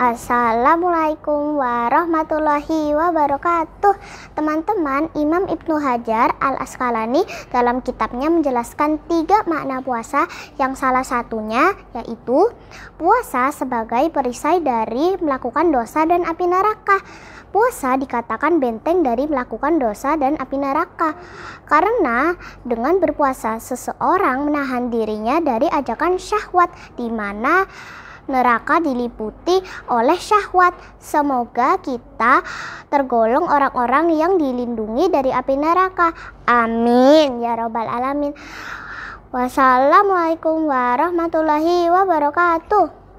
Assalamualaikum warahmatullahi wabarakatuh Teman-teman, Imam Ibnu Hajar al-Asqalani dalam kitabnya menjelaskan tiga makna puasa yang salah satunya yaitu Puasa sebagai perisai dari melakukan dosa dan api neraka Puasa dikatakan benteng dari melakukan dosa dan api neraka Karena dengan berpuasa seseorang menahan dirinya dari ajakan syahwat di mana neraka diliputi oleh syahwat. Semoga kita tergolong orang-orang yang dilindungi dari api neraka. Amin ya Robbal 'Alamin. Wassalamualaikum warahmatullahi wabarakatuh.